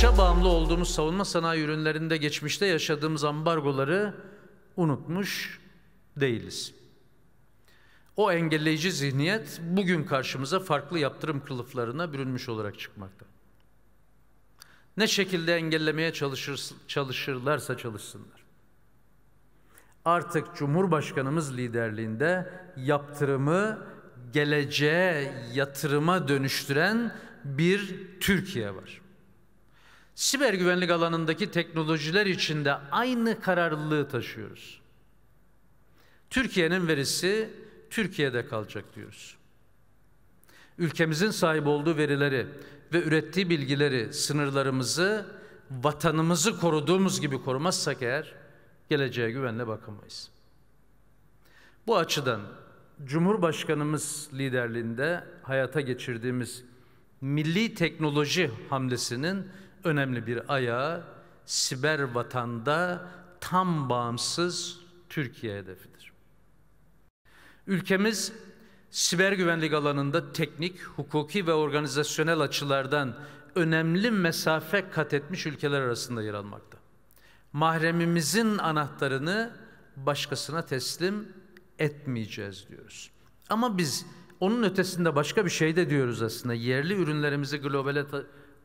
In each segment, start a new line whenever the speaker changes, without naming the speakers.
dışa bağımlı olduğumuz savunma sanayi ürünlerinde geçmişte yaşadığımız ambargoları unutmuş değiliz. O engelleyici zihniyet bugün karşımıza farklı yaptırım kılıflarına bürünmüş olarak çıkmakta. Ne şekilde engellemeye çalışır, çalışırlarsa çalışsınlar. Artık Cumhurbaşkanımız liderliğinde yaptırımı geleceğe yatırıma dönüştüren bir Türkiye var siber güvenlik alanındaki teknolojiler içinde aynı kararlılığı taşıyoruz. Türkiye'nin verisi Türkiye'de kalacak diyoruz. Ülkemizin sahip olduğu verileri ve ürettiği bilgileri, sınırlarımızı, vatanımızı koruduğumuz gibi korumazsak eğer geleceğe güvenle bakamayız. Bu açıdan Cumhurbaşkanımız liderliğinde hayata geçirdiğimiz milli teknoloji hamlesinin önemli bir ayağı siber vatanda tam bağımsız Türkiye hedefidir. Ülkemiz siber güvenlik alanında teknik, hukuki ve organizasyonel açılardan önemli mesafe kat etmiş ülkeler arasında yer almakta. Mahremimizin anahtarını başkasına teslim etmeyeceğiz diyoruz. Ama biz onun ötesinde başka bir şey de diyoruz aslında. Yerli ürünlerimizi globale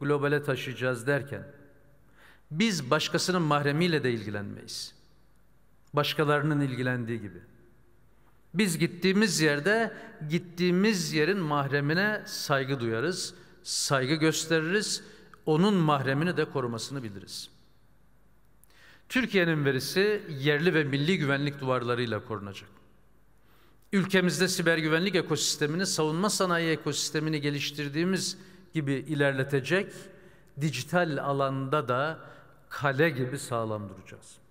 globale taşıyacağız derken biz başkasının mahremiyle de ilgilenmeyiz. Başkalarının ilgilendiği gibi. Biz gittiğimiz yerde gittiğimiz yerin mahremine saygı duyarız, saygı gösteririz, onun mahremini de korumasını biliriz. Türkiye'nin verisi yerli ve milli güvenlik duvarlarıyla korunacak. Ülkemizde siber güvenlik ekosistemini, savunma sanayi ekosistemini geliştirdiğimiz gibi ilerletecek, dijital alanda da kale gibi sağlam duracağız.